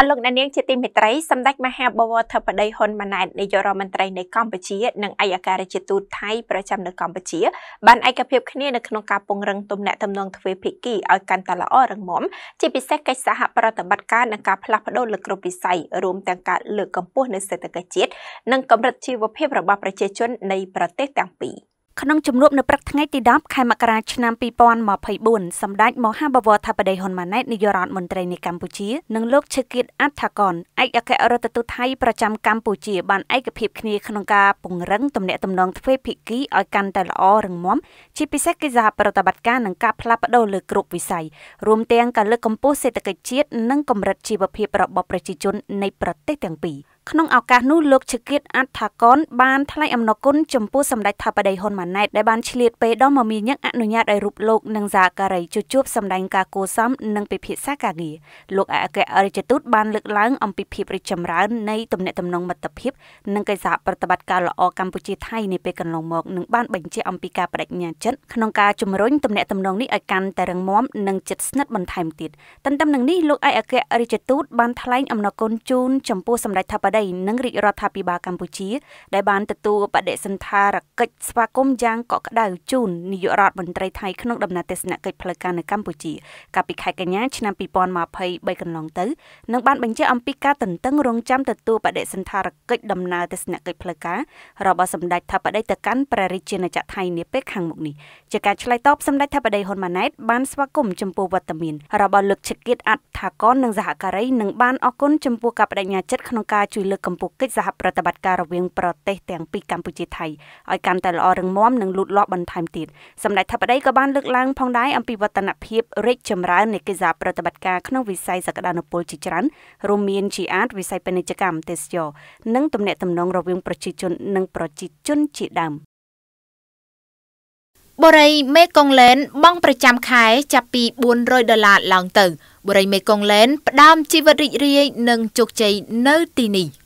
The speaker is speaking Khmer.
អលោកអ្នកនាងជាទីមេត្រីសម្ដេចមហាបវរធិបតីហ៊ុនម៉ាណែតនាយករដ្ឋមន្ត្រីនៃកម្ពុជា និងអัยការជាទូតថៃប្រចាំនៅកម្ពុជាបានឯកភាពគ្នានៅក្នុងការពង្រឹងទំនាក់ទំនងទ្វេភាគីឲ្យកាន់តែល្អរឹងមាំជាពិសេសកិច្ចសហប្រតិបត្តិការនិងការផ្លាស់ប្តូរលើគ្រប់វិស័យរួមទាំងការលើកកម្ពស់នៅសេដ្ឋកិច្ចជាតិនិងកម្រិតជីវភាពរបស់ប្រជាជននៃប្រទេសទាំងពីរ។ក្នុងជំនួបនៅព្រឹកថ្ងៃទី10ខែមករាឆ្នាំ2024សម្ដេចមហាបវរថាបតីហ៊ុនម៉ាណែតនាយករដ្ឋមន្ត្រីនៃកម្ពុជានិងលោកឈើគៀតអដ្ឋកនឯកអគ្គរដ្ឋទូតថៃប្រចាំកម្ពុជាបានឯកភាពគ្នាក្នុងការពង្រឹងទំនាក់ទំនងទ្វេភាគីឲ្យកាន់តែល្អរឹងមាំជាពិសេសគឺសហប្រតិបត្តិការនិងការផ្លាស់ប្ដូរលើគ្រប់វិស័យរួមទាំងការលើកកម្ពស់សេដ្ឋកិច្ចជាតិនិងកម្រិតជីវភាពរបស់ប្រជាជននៃប្រទេសទាំងពីរ។ក្នុងឱកាសនោះលោកឈឹកគៀតអដ្ឋកនបានថ្លែងអំណរគុណចំពោះសម្ដេចថាបតីហ៊ុនម៉ាណែតដែលបានឆ្លៀតពេលដ៏មមាញឹកអនុញ្ញាតឲ្យរូបលោកនិងសាការីជួបជួបសម្ដែងការគួសមនិងពិភាក្សាការងារលោកអគ្គរដ្ឋទូតបានលើកឡើងអំពីភាពរីកចម្រើននៃទំនាក់ទំនងមិត្តភាពនិងកិច្ចសហប្រតិបត្តិការល្អកម្ពុជាថៃនាពេលកន្លងមកនិងបានបញ្ជាក់អំពីការបដិញ្ញាចិត្តក្នុងការជំរុញទំនាក់ទំនងនេះឲ្យកាន់តែរឹងមាំនិងជិតស្និទ្ធបន្ថែមទៀតទន្ទឹមនឹងនេះលោកឯកអគ្គរដ្ឋទូតបានថ្លែងអំណរគុណជូនចំពោះសម្ដេចថាបតីដីនិងរាជរដ្ឋាភិបាលកម្ពុជាដែលបានទទួលបដិសន្ធារកិច្ចស្វាគមន៍យ៉ាងកក់ក្ដៅជូននាយករដ្ឋមន្ត្រីថៃក្នុងដំណើរទស្សនកិច្ចផ្លូវការនៅកម្ពុជាកាលពីខែកញ្ញាឆ្នាំ2023កន្លងទៅនិងបានបញ្ជាក់អំពីការទន្ទឹងរង់ចាំទទួលបដិសន្ធារកិច្ចដំណើរទស្សនកិច្ចផ្លូវការរបស់សម្ដេចថាបដីទៅកាន់ព្រះរាជាណាចក្រថៃនាពេលខាងមុខនេះជាការឆ្លើយតបសម្ដេចថាបដីហ៊ុនម៉ាណែតបានស្វាគមន៍ចំពោះវត្តមានរបស់លោកឈិតគៀតអត្ថាកននិងសហការីនិងបានអរគុណចំពោះការបដិញ្ញាចិត្តក្នុងការជួយលើកកម្ពស់កិច្ចសហប្រតិបត្តិការរវាងប្រទេសទាំងពីរកម្ពុជាថៃឲ្យកាន់តែល្អរឹងមាំនិងលូតលាស់បន្ថែមទៀតសម្ដេចថាបតីក៏បានលើកឡើងផងដែរអំពីវឌ្ឍនភាពរីកចម្រើននៃកិច្ចសហប្រតិបត្តិការក្នុងវិស័យសក្តានុពលជាច្រើនរួមមានជាអាចវិស័យពាណិជ្ជកម្មទេសចរនិងទំនាក់ទំនងរវាងប្រជាជននិងប្រជាជនជាដើមបរិយមេកុងឡែនបង់ប្រចាំខែចាប់ពី400ដុល្លារឡើងទៅបុរីមេគង្គឡែនផ្ដើមជីវិតរីករាយនិងជោគជ័យនៅទីនេះ។